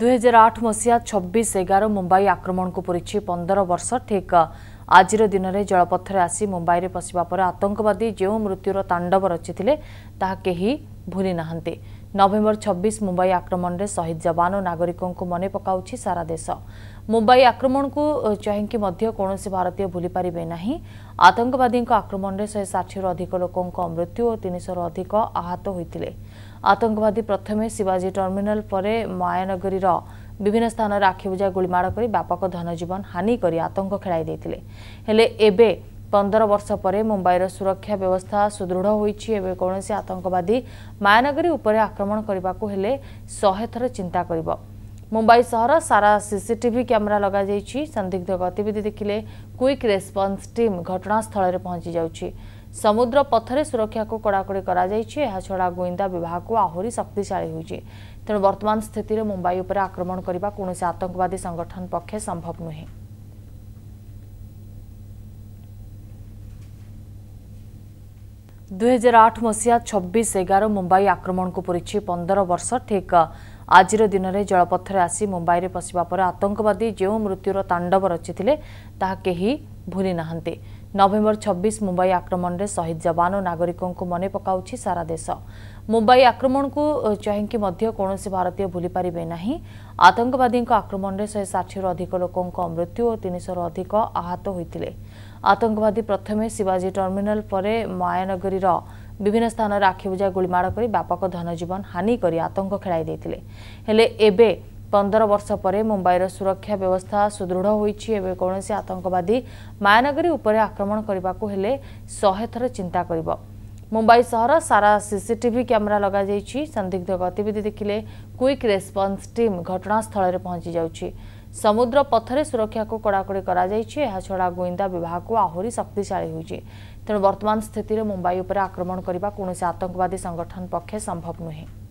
ଦୁଇହଜାର ଆଠ ମସିହା ଛବିଶ ଏଗାର ମୁମ୍ବାଇ ଆକ୍ରମଣକୁ ପୂରିଛି ପନ୍ଦର ବର୍ଷ ଠିକ ଆଜିର ଦିନରେ ଜଳପଥରେ ଆସି ମୁମ୍ବାଇରେ ପଶିବା ପରେ ଆତଙ୍କବାଦୀ ଯେଉଁ ମୃତ୍ୟୁର ତାଣ୍ଡବ ରଚିଥିଲେ ତାହା କେହି ଭୁଲି ନାହାନ୍ତି ନଭେମ୍ବର ଛବିଶ ମୁମ୍ବାଇ ଆକ୍ରମଣରେ ଶହୀଦ ଯବାନ ଓ ନାଗରିକଙ୍କୁ ମନେ ପକାଉଛି ସାରା ଦେଶ ମୁମ୍ବାଇ ଆକ୍ରମଣକୁ ଚାହିଁକି ମଧ୍ୟ କୌଣସି ଭାରତୀୟ ଭୁଲିପାରିବେ ନାହିଁ ଆତଙ୍କବାଦୀଙ୍କ ଆକ୍ରମଣରେ ଶହେ ଷାଠିଏରୁ ଅଧିକ ଲୋକଙ୍କ ମୃତ୍ୟୁ ଓ ତିନିଶହରୁ ଅଧିକ ଆହତ ହୋଇଥିଲେ ଆତଙ୍କବାଦୀ ପ୍ରଥମେ ଶିବାଜୀ ଟର୍ମିନାଲ ପରେ ମାୟାନଗରୀର ବିଭିନ୍ନ ସ୍ଥାନରେ ଆଖିବୁଜା ଗୁଳିମାଡ଼ କରି ବ୍ୟାପକ ଧନଜୀବନ ହାନି କରି ଆତଙ୍କ ଖେଳାଇ ଦେଇଥିଲେ ହେଲେ ଏବେ ପନ୍ଦର ବର୍ଷ ପରେ ମୁମ୍ବାଇର ସୁରକ୍ଷା ବ୍ୟବସ୍ଥା ସୁଦୃଢ଼ ହୋଇଛି ଏବେ କୌଣସି ଆତଙ୍କବାଦୀ ମାୟାନଗରୀ ଉପରେ ଆକ୍ରମଣ କରିବାକୁ ହେଲେ ଶହେଥର ଚିନ୍ତା କରିବ ମୁମ୍ବାଇ ସହର ସାରା ସିସିଟିଭି କ୍ୟାମେରା ଲଗାଯାଇଛି ସନ୍ଦିଗ୍ଧ ଗତିବିଧି ଦେଖିଲେ କ୍ୱିକ୍ ରେସ୍ପନ୍ସ ଟିମ୍ ଘଟଣାସ୍ଥଳରେ ପହଞ୍ଚିଯାଉଛି ସମୁଦ୍ର ପଥରେ ସୁରକ୍ଷାକୁ କଡ଼ାକଡ଼ି କରାଯାଇଛି ଏହାଛଡ଼ା ଗୁଇନ୍ଦା ବିଭାଗକୁ ଆହୁରି ଶକ୍ତିଶାଳୀ ହୋଇଛି ତେଣୁ ବର୍ତ୍ତମାନ ସ୍ଥିତିରେ ମୁମ୍ବାଇ ଉପରେ ଆକ୍ରମଣ କରିବା କୌଣସି ଆତଙ୍କବାଦୀ ସଂଗଠନ ପକ୍ଷେ ସମ୍ଭବ ନୁହେଁ ଦୁଇହଜାର ଆଠ ମସିହା ଛବିଶ ଏଗାର ମୁମ୍ବାଇ ଆକ୍ରମଣକୁ ପୂରିଛି ପନ୍ଦର ବର୍ଷ ଠିକ ଆଜିର ଦିନରେ ଜଳପଥରେ ଆସି ମୁମ୍ବାଇରେ ପଶିବା ପରେ ଆତଙ୍କବାଦୀ ଯେଉଁ ମୃତ୍ୟୁର ତାଣ୍ଡବ ରଚିଥିଲେ ତାହା କେହି ଭୁଲି ନାହାନ୍ତି ନଭେମ୍ବର ଛବିଶ ମୁମ୍ବାଇ ଆକ୍ରମଣରେ ଶହୀଦ ଯବାନ ଓ ନାଗରିକଙ୍କୁ ମନେ ପକାଉଛି ସାରା ଦେଶ ମୁମ୍ବାଇ ଆକ୍ରମଣକୁ ଚାହିଁକି ମଧ୍ୟ କୌଣସି ଭାରତୀୟ ଭୁଲିପାରିବେ ନାହିଁ ଆତଙ୍କବାଦୀଙ୍କ ଆକ୍ରମଣରେ ଶହେ ଷାଠିଏରୁ ଅଧିକ ଲୋକଙ୍କ ମୃତ୍ୟୁ ଓ ତିନିଶହରୁ ଅଧିକ ଆହତ ହୋଇଥିଲେ ଆତଙ୍କବାଦୀ ପ୍ରଥମେ ଶିବାଜୀ ଟର୍ମିନାଲ ପରେ ମାୟାନଗରୀର ବିଭିନ୍ନ ସ୍ଥାନରେ ଆଖିବୁଜା ଗୁଳିମାଡ଼ କରି ବ୍ୟାପକ ଧନଜୀବନ ହାନି କରି ଆତଙ୍କ ଖେଳାଇ ଦେଇଥିଲେ ହେଲେ ଏବେ ପନ୍ଦର ବର୍ଷ ପରେ ମୁମ୍ବାଇର ସୁରକ୍ଷା ବ୍ୟବସ୍ଥା ସୁଦୃଢ଼ ହୋଇଛି ଏବେ କୌଣସି ଆତଙ୍କବାଦୀ ମାୟାନଗରୀ ଉପରେ ଆକ୍ରମଣ କରିବାକୁ ହେଲେ ଶହେଥର ଚିନ୍ତା କରିବ ମୁମ୍ବାଇ ସହର ସାରା ସିସିଟିଭି କ୍ୟାମେରା ଲଗାଯାଇଛି ସନ୍ଦିଗ୍ଧ ଗତିବିଧି ଦେଖିଲେ କ୍ୱିକ୍ ରେସ୍ପନ୍ସ ଟିମ୍ ଘଟଣାସ୍ଥଳରେ ପହଞ୍ଚିଯାଉଛି ସମୁଦ୍ର ପଥରେ ସୁରକ୍ଷାକୁ କଡ଼ାକଡ଼ି କରାଯାଇଛି ଏହାଛଡ଼ା ଗୁଇନ୍ଦା ବିଭାଗକୁ ଆହୁରି ଶକ୍ତିଶାଳୀ ହୋଇଛି ତେଣୁ ବର୍ତ୍ତମାନ ସ୍ଥିତିରେ ମୁମ୍ବାଇ ଉପରେ ଆକ୍ରମଣ କରିବା କୌଣସି ଆତଙ୍କବାଦୀ ସଂଗଠନ ପକ୍ଷେ ସମ୍ଭବ ନୁହେଁ